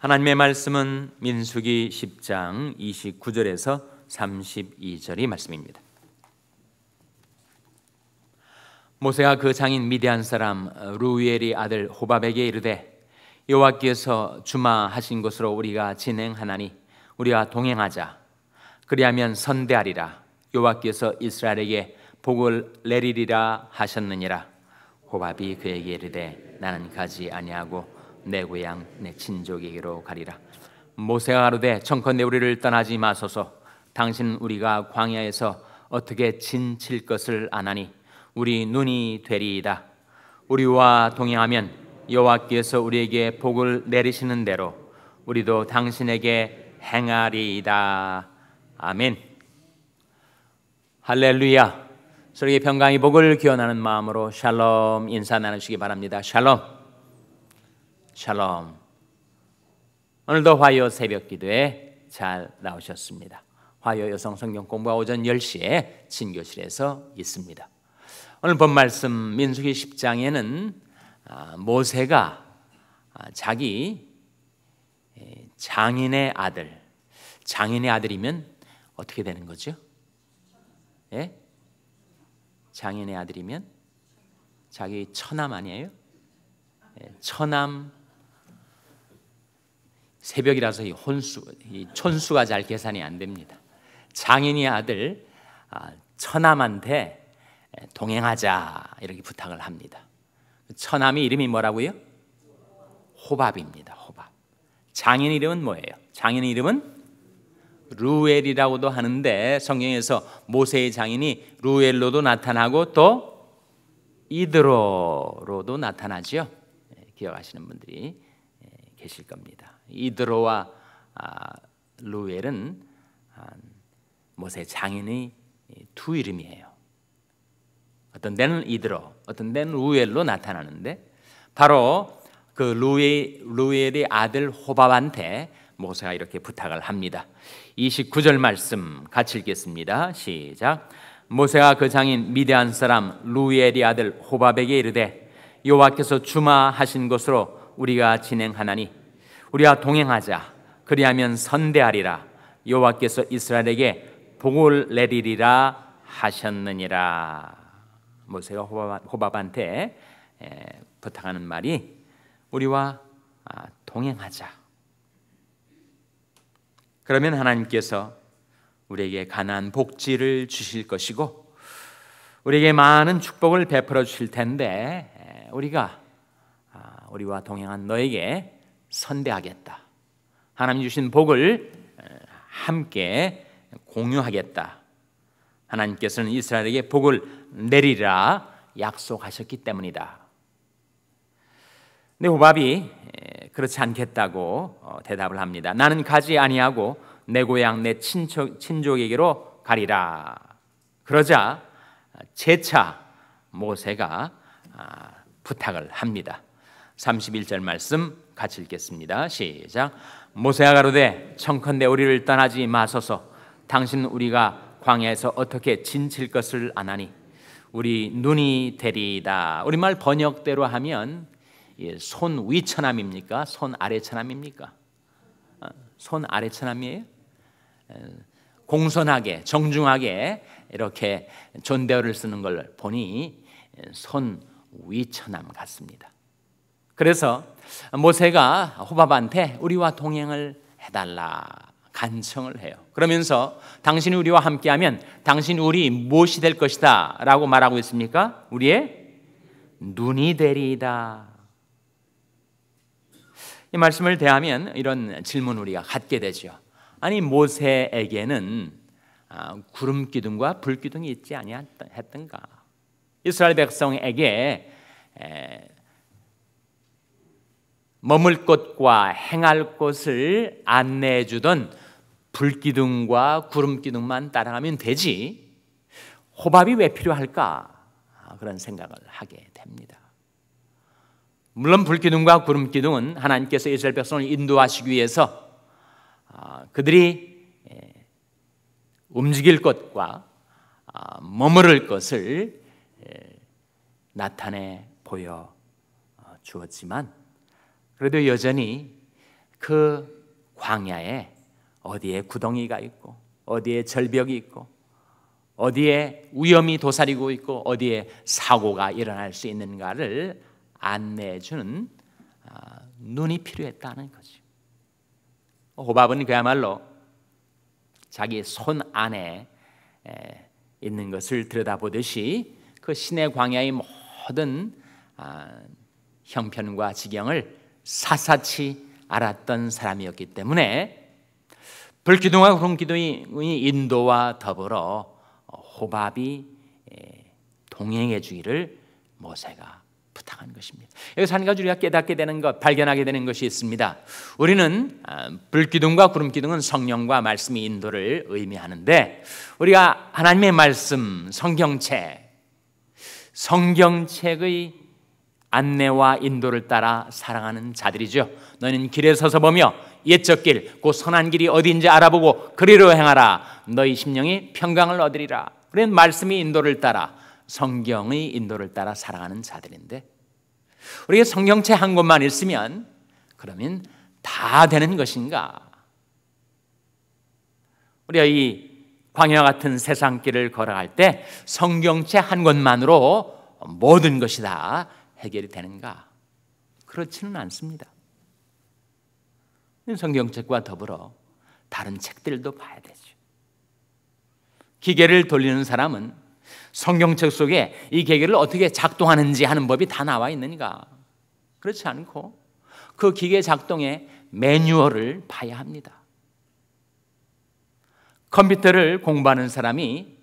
하나님의 말씀은 민수기 10장 29절에서 32절이 말씀입니다. 모세가 그 장인 미디안 사람 루엘이 아들 호밥에게 이르되 여호와께서 주마하신 것으로 우리가 진행하나니 우리와 동행하자 그리하면 선대하리라 여호와께서 이스라엘에게 복을 내리리라 하셨느니라 호밥이 그에게 이르되 나는 가지 아니하고 내 고향 내 친족에게로 가리라 모세가 가로되 청컨대 우리를 떠나지 마소서 당신 우리가 광야에서 어떻게 진칠 것을 아나니 우리 눈이 되리이다 우리와 동행하면 여호와께서 우리에게 복을 내리시는 대로 우리도 당신에게 행하리이다 아멘 할렐루야 서로의 평강이 복을 기원하는 마음으로 샬롬 인사 나누시기 바랍니다 샬롬 샬롬. 오늘도 화요 새벽 기도에 잘 나오셨습니다. 화요 여성 성경 공부가 오전 10시에 진교실에서 있습니다. 오늘 본 말씀 민수기 10장에는 아, 모세가 아, 자기 장인의 아들, 장인의 아들이면 어떻게 되는 거죠? 예? 장인의 아들이면 자기 처남 아니에요? 예, 처남 새벽이라서 이 혼수, 이 촌수가 잘 계산이 안 됩니다. 장인이 아들 천남한테 아, 동행하자 이렇게 부탁을 합니다. 천남이 이름이 뭐라고요? 호밥입니다. 호밥. 장인 이름은 뭐예요? 장인 이름은 루엘이라고도 하는데 성경에서 모세의 장인이 루엘로도 나타나고 또 이드로로도 나타나지요. 예, 기억하시는 분들이 예, 계실 겁니다. 이드로와 아, 루엘은 아, 모세 장인의 두 이름이에요. 어떤 데는 이드로, 어떤 데는 루엘로 나타나는데 바로 그 루엘, 루엘의 아들 호밥한테 모세가 이렇게 부탁을 합니다. 29절 말씀 같이 읽겠습니다. 시작. 모세가 그 장인 미대한 사람 루엘의 아들 호밥에게 이르되 여호와께서 주마하신 것으로 우리가 진행하나니 우리와 동행하자 그리하면 선대하리라 여호와께서 이스라엘에게 복을 내리리라 하셨느니라 모세가 호밥, 한테 부탁하는 말이 우리와 아, 동행하자 그러면 하나님께서 우리에게 가난 복지를 주실 것이고 우리에게 많은 축복을 베풀어 주실 텐데 예, 우리가 아, 우리와 동행한 너에게 선배하겠다. 하나님 주신 복을 함께 공유하겠다. 하나님께서는 이스라엘에게 복을 내리라 약속하셨기 때문이다. 근데 호밥이 그렇지 않겠다고 어, 대답을 합니다. 나는 가지 아니하고 내 고향 내 친척 친족에게로 가리라. 그러자 아, 재차 모세가 아, 부탁을 합니다. 31절 말씀 같이 읽겠습니다. 시작. 모세가 가로되 청컨대 우리를 떠나지 마소서. 당신 우리가 광야에서 어떻게 진칠 것을 아나니 우리 눈이 되리다. 우리말 번역대로 하면 예, 손 위천함입니까? 손 아래천함입니까? 어, 손 아래천함이에요? 공손하게 정중하게 이렇게 존대어를 쓰는 걸 보니 예, 손 위천함 같습니다. 그래서 모세가 호밥한테 우리와 동행을 해달라 간청을 해요. 그러면서 당신이 우리와 함께하면 당신 우리 무엇이 될 것이다 라고 말하고 있습니까? 우리의 눈이 되리이다. 이 말씀을 대하면 이런 질문 우리가 갖게 되죠. 아니 모세에게는 아, 구름 기둥과 불 기둥이 있지 아니했던가? 이스라엘 백성에게 머물 곳과 행할 곳을 안내해 주던 불기둥과 구름기둥만 따라가면 되지 호밥이 왜 필요할까 아, 그런 생각을 하게 됩니다. 물론 불기둥과 구름기둥은 하나님께서 이스라엘 백성을 인도하시기 위해서 아, 그들이 예, 움직일 것과 아, 머무를 것을 예, 나타내 보여 어, 주었지만 그래도 여전히 그 광야에 어디에 구덩이가 있고 어디에 절벽이 있고 어디에 위험이 도사리고 있고 어디에 사고가 일어날 수 있는가를 안내해 주는 아, 눈이 필요했다는 거지. 호밥은 그야말로 자기 손 안에 있는 것을 들여다보듯이 그 신의 광야의 모든 아, 형편과 지경을 사사치 알았던 사람이었기 때문에 불기둥과 구름기둥이 인도와 더불어 호밥이 예, 동행해 주기를 모세가 부탁한 것입니다. 여기서 한 가지 우리가 깨닫게 되는 것, 발견하게 되는 것이 있습니다. 우리는 아, 불기둥과 구름기둥은 성령과 말씀이 인도를 의미하는데 우리가 하나님의 말씀, 성경책, 성경책의 안내와 인도를 따라 사랑하는 자들이죠. 너는 길에 서서 보며 옛적 길, 곧그 선한 길이 어디인지 알아보고 그리로 행하라. 너희 심령이 평강을 얻으리라. 그런 말씀이 인도를 따라 성경의 인도를 따라 살아가는 자들인데 우리가 성경책 한 권만 있으면 그러면 다 되는 것인가? 우리가 이 광야 같은 세상 길을 걸어갈 때 성경책 한 권만으로 모든 것이 다 해결이 되는가? 그렇지는 않습니다. 성경책과 더불어 다른 책들도 봐야 되죠. 기계를 돌리는 사람은 성경책 속에 이 기계를 어떻게 작동하는지 하는 법이 다 나와 있는가? 그렇지 않고 그 기계 작동의 매뉴얼을 봐야 합니다. 컴퓨터를 공부하는 사람이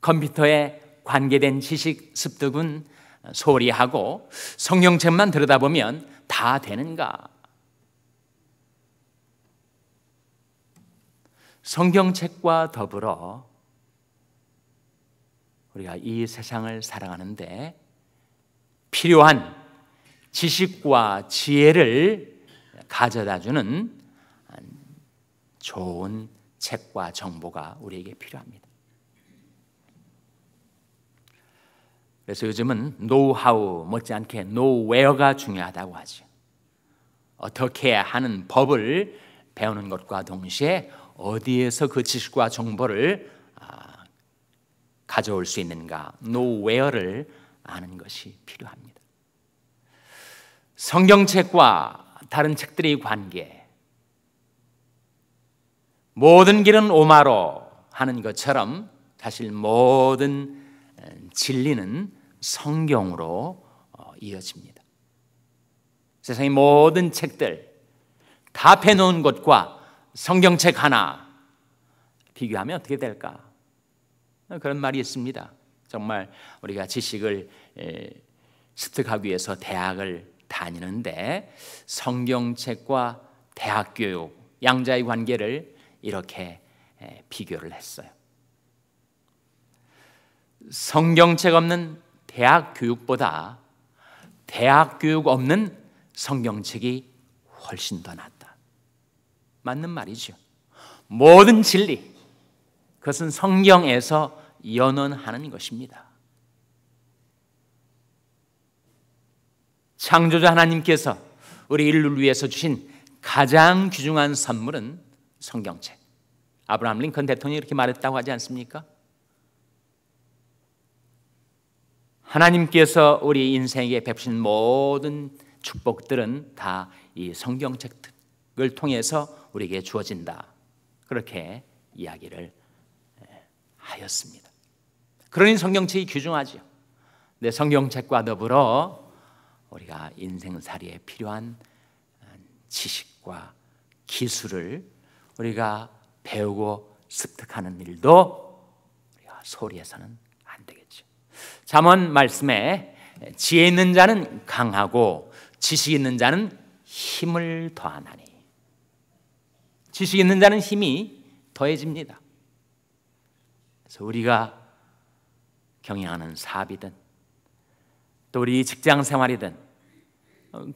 컴퓨터에 관계된 지식 습득은 소홀히 하고 성경책만 들여다보면 다 되는가? 성경책과 더불어 우리가 이 세상을 살아가는데 필요한 지식과 지혜를 가져다 주는 좋은 책과 정보가 우리에게 필요합니다. 그래서 요즘은 노하우 못지않게 노웨어가 중요하다고 하죠. 어떻게 하는 법을 배우는 것과 동시에 어디에서 그 지식과 정보를 아, 가져올 수 있는가 노웨어를 아는 것이 필요합니다. 성경책과 다른 책들의 관계 모든 길은 오마로 하는 것처럼 사실 모든 진리는 성경으로 어, 이어집니다. 세상의 모든 책들 다 패놓은 것과 성경책 하나 비교하면 어떻게 될까? 그런 말이 있습니다. 정말 우리가 지식을 습득하기 위해서 대학을 다니는데 성경책과 대학 교육 양자의 관계를 이렇게 비교를 했어요. 성경책 없는 대학 교육보다 대학 교육 없는 성경책이 훨씬 더 낫다. 맞는 말이죠. 모든 진리, 그것은 성경에서 연언하는 것입니다. 창조자 하나님께서 우리 인류를 위해서 주신 가장 귀중한 선물은 성경책. 아브라함 링컨 대통령이 이렇게 말했다고 하지 않습니까? 하나님께서 우리 인생에 베푸신 모든 축복들은 다 이 성경책을 통해서 우리에게 주어진다. 그렇게 이야기를 예, 하였습니다. 그러니 성경책이 귀중하지요. 내 성경책과 더불어 우리가 인생살이에 필요한 음, 지식과 기술을 우리가 배우고 습득하는 일도 우리가 소홀 해서는 안 되겠죠. 잠언 말씀에 지혜 있는 자는 강하고 지식 있는 자는 힘을 더하나니 지식 있는 자는 힘이 더해집니다. 그래서 우리가 경영하는 사업이든 또 우리 직장 생활이든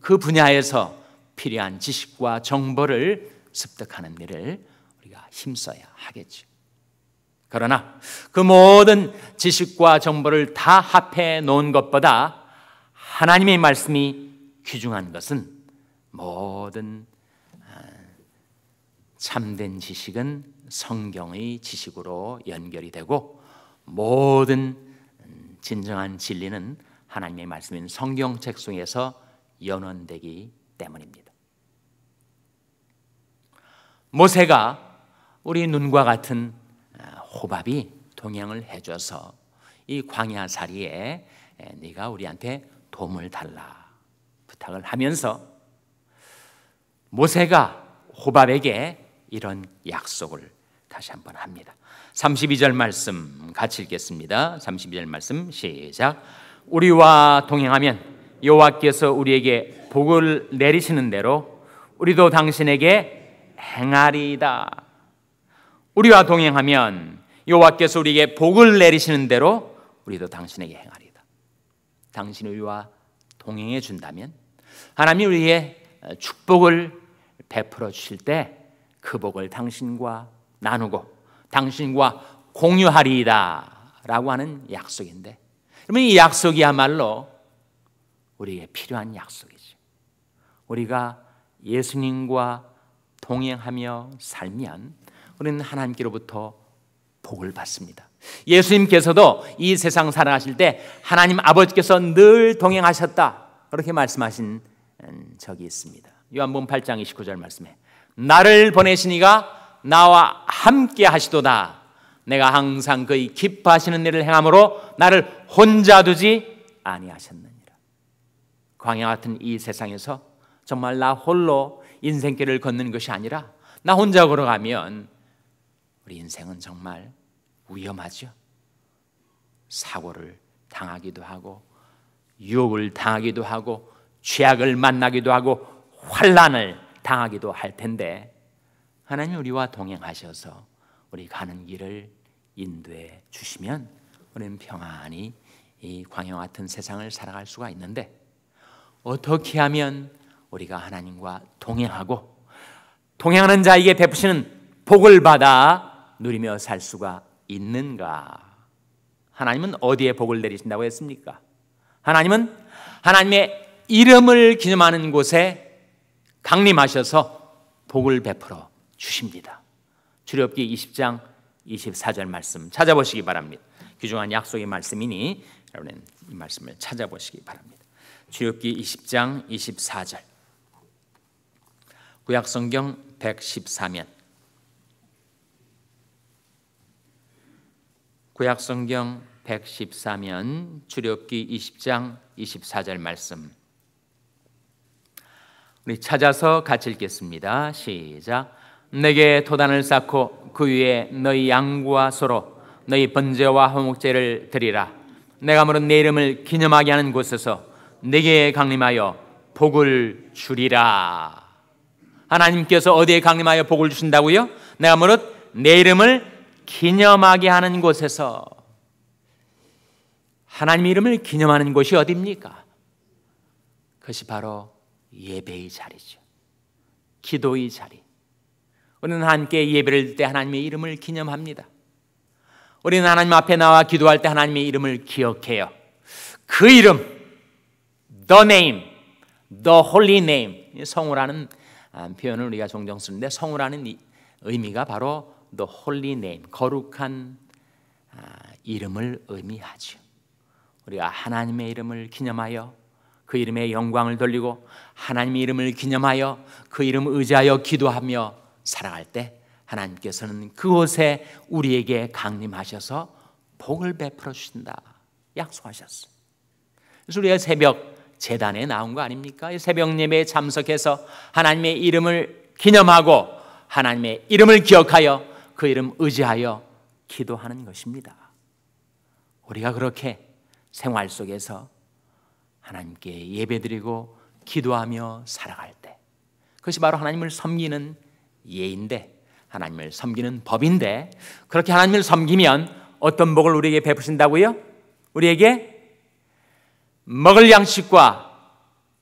그 분야에서 필요한 지식과 정보를 습득하는 일을 우리가 힘써야 하겠죠. 그러나 그 모든 지식과 정보를 다 합해 놓은 것보다 하나님의 말씀이 귀중한 것은 모든 아, 참된 지식은 성경의 지식으로 연결이 되고 모든 음, 진정한 진리는 하나님의 말씀인 성경책 속에서 연원되기 때문입니다. 모세가 우리 눈과 같은 호밥이 동행을 해줘서 이광야살리에 네가 우리한테 도움을 달라 부탁을 하면서 모세가 호밥에게 이런 약속을 다시 한번 합니다. 32절 말씀 같이 읽겠습니다. 32절 말씀 시작. 우리와 동행하면 여호와께서 우리에게 복을 내리시는 대로 우리도 당신에게 행하리이다. 우리와 동행하면 여호와께서 우리에게 복을 내리시는 대로 우리도 당신에게 행하리다. 당신이 우리와 동행해 준다면 하나님이 우리의 축복을 베풀어 주실 때 그 복을 당신과 나누고 당신과 공유하리이다 라고 하는 약속인데 그러면 이 약속이야말로 우리에게 필요한 약속이지 우리가 예수님과 동행하며 살면 우리는 하나님께로부터 복을 받습니다. 예수님께서도 이 세상 살아가실 때 하나님 아버지께서 늘 동행하셨다. 그렇게 말씀하신 음, 적이 있습니다. 요한복음 8장 29절 말씀에 나를 보내시니가 나와 함께 하시도다. 내가 항상 그의 기뻐하시는 일을 행함으로 나를 혼자 두지 아니하셨느니라. 광야 같은 이 세상에서 정말 나 홀로 인생길을 걷는 것이 아니라 나 혼자 걸어가면 우리 인생은 정말 위험하죠. 사고를 당하기도 하고 유혹을 당하기도 하고 죄악을 만나기도 하고 환란을 당하기도 할 텐데 하나님 우리와 동행하셔서 우리 가는 길을 인도해 주시면 우리는 평안히 이 광야 같은 세상을 살아갈 수가 있는데 어떻게 하면 우리가 하나님과 동행하고 동행하는 자에게 베푸시는 복을 받아 누리며 살 수가 있는가? 하나님은 어디에 복을 내리신다고 했습니까? 하나님은 하나님의 이름을 기념하는 곳에 강림하셔서 복을 베풀어 주십니다. 출애굽기 20장 24절 말씀 찾아보시기 바랍니다. 귀중한 약속의 말씀이니 여러분 이 말씀을 찾아보시기 바랍니다. 출애굽기 20장 24절 구약성경 114면 구약성경 114면 출애기 20장 24절 말씀. 우리 찾아서 같이 읽겠습니다. 시작. 내게 토단을 쌓고 그 위에 너희 양구와 소로 너희 번제와 허목제를 드리라. 내가 물은 내 이름을 기념하게 하는 곳에서 내게 강림하여 복을 주리라. 하나님께서 어디에 강림하여 복을 주신다고요? 내가 물은 내 이름을 기념하게 하는 곳에서 하나님 이름을 기념하는 곳이 어디입니까? 그것이 바로 예배의 자리죠. 기도의 자리. 우리는 함께 예배를 때 하나님의 이름을 기념합니다. 우리는 하나님 앞에 나와 기도할 때 하나님의 이름을 기억해요. 그 이름, the name, the holy name, 성우라는 아, 표현을 우리가 종종 쓰는데 성우라는 의미가 바로 the holy name 거룩한 아, 이름을 의미하죠. 우리가 하나님의 이름을 기념하여 그 이름의 영광을 돌리고 하나님의 이름을 기념하여 그 이름 의지하여 기도하며 살아갈 때 하나님께서는 그곳에 우리에게 강림하셔서 복을 베풀어 주신다 약속하셨어요. 그래서 우리가 새벽 재단에 나온 거 아닙니까? 새벽 예배에 참석해서 하나님의 이름을 기념하고 하나님의 이름을 기억하여 그 이름 의지하여 기도하는 것입니다. 우리가 그렇게 생활 속에서 하나님께 예배드리고 기도하며 살아갈 때 그것이 바로 하나님을 섬기는 예인데 하나님을 섬기는 법인데 그렇게 하나님을 섬기면 어떤 복을 우리에게 베푸신다고요? 우리에게 먹을 양식과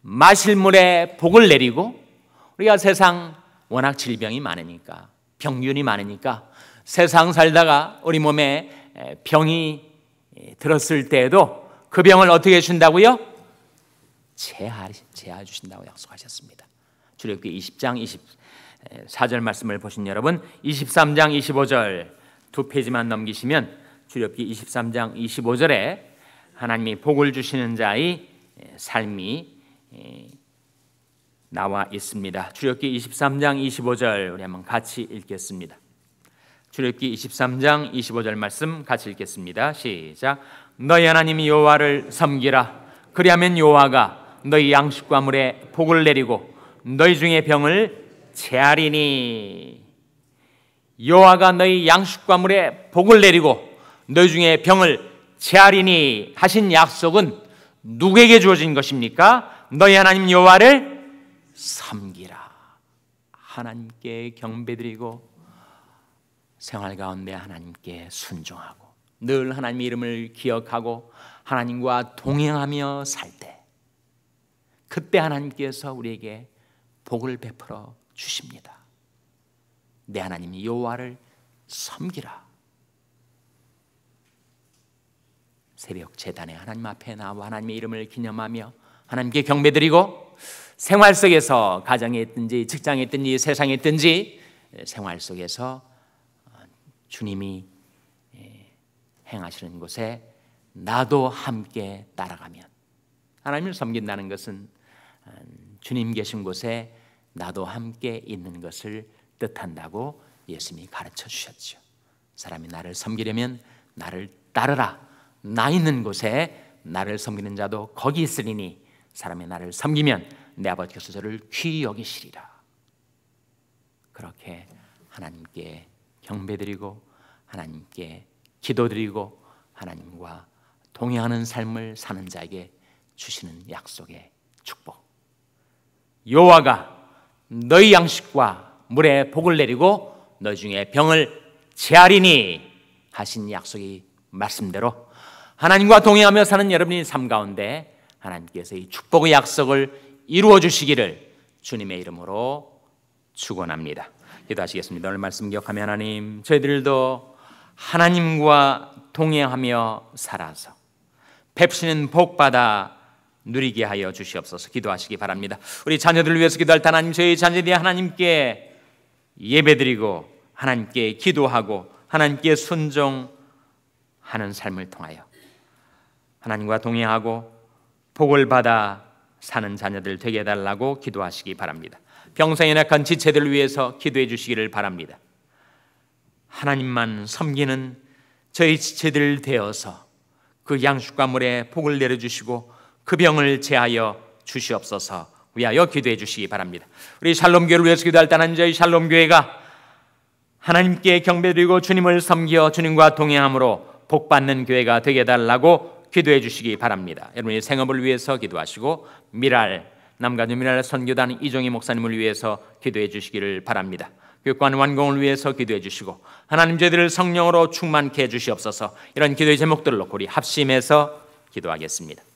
마실 물에 복을 내리고 우리가 세상 워낙 질병이 많으니까 병균이 많으니까 세상 살다가 우리 몸에 병이 들었을 때에도 그 병을 어떻게 준다고요? 제하, 제하 주신다고 약속하셨습니다. 출애기 20장 24절 말씀을 보신 여러분 23장 25절 두 페이지만 넘기시면 출애기 23장 25절에 하나님이 복을 주시는 자의 삶이 나와 있습니다. 출애기 23장 25절 우리 한번 같이 읽겠습니다. 출애굽기 23장 25절 말씀 같이 읽겠습니다. 시작. 너희 하나님 여호와를 섬기라. 그리하면 여호와가 너희 양식과 물에 복을 내리고 너희 중에 병을 제하리니. 여호와가 너희 양식과 물에 복을 내리고 너희 중에 병을 제하리니 하신 약속은 누구에게 주어진 것입니까? 너희 하나님 여호와를 섬기라. 하나님께 경배드리고 생활 가운데 하나님께 순종하고 늘 하나님의 이름을 기억하고 하나님과 동행하며 살 때 그때 하나님께서 우리에게 복을 베풀어 주십니다. 내 하나님 여호와를 섬기라. 새벽 재단에 하나님 앞에 나와 하나님의 이름을 기념하며 하나님께 경배드리고 생활 속에서 가정에 있든지 직장에 있든지 세상에 있든지 생활 속에서 주님이 예, 행하시는 곳에 나도 함께 따라가면 하나님을 섬긴다는 것은 음, 주님 계신 곳에 나도 함께 있는 것을 뜻한다고 예수님이 가르쳐 주셨죠. 사람이 나를 섬기려면 나를 따르라. 나 있는 곳에 나를 섬기는 자도 거기 있으리니 사람이 나를 섬기면 내 아버지께서 저를 귀히 여기시리라. 그렇게 하나님께 경배드리고 하나님께 기도드리고 하나님과 동행하는 삶을 사는 자에게 주시는 약속의 축복. 여호와가 너희 양식과 물에 복을 내리고 너희 중에 병을 제하리니 하신 약속이 말씀대로 하나님과 동행하며 사는 여러분의 삶 가운데 하나님께서 이 축복의 약속을 이루어 주시기를 주님의 이름으로 축원합니다. 기도하시겠습니다. 오늘 말씀 기억하며 하나님, 저희들도 하나님과 동행하며 살아서 베시는복 받아 누리게 하여 주시옵소서 기도하시기 바랍니다. 우리 자녀들을 위해서 기도할 때 하나님 저희 자녀들이 하나님께 예배드리고 하나님께 기도하고 하나님께 순종하는 삶을 통하여 하나님과 동행하고 복을 받아 사는 자녀들 되게 해달라고 기도하시기 바랍니다. 병상에 약한 지체들을 위해서 기도해 주시기를 바랍니다. 하나님만 섬기는 저희 지체들 되어서 그 양식과 물에 복을 내려주시고 그 병을 제하여 주시옵소서 위하여 기도해 주시기 바랍니다. 우리 샬롬교회를 위해서 기도할 때는 저희 샬롬교회가 하나님께 경배드리고 주님을 섬기 주님과 동행함으로 복받는 교회가 되게 달라고 기도해 주시기 바랍니다. 여러분의 생업을 위해서 기도하시고 미랄 남가주민랄 선교단 이종희 목사님을 위해서 기도해 주시기를 바랍니다. 교육관 완공을 위해서 기도해 주시고 하나님 제들을 성령으로 충만케 해 주시옵소서 이런 기도의 제목들을 놓고 우리 합심해서 기도하겠습니다.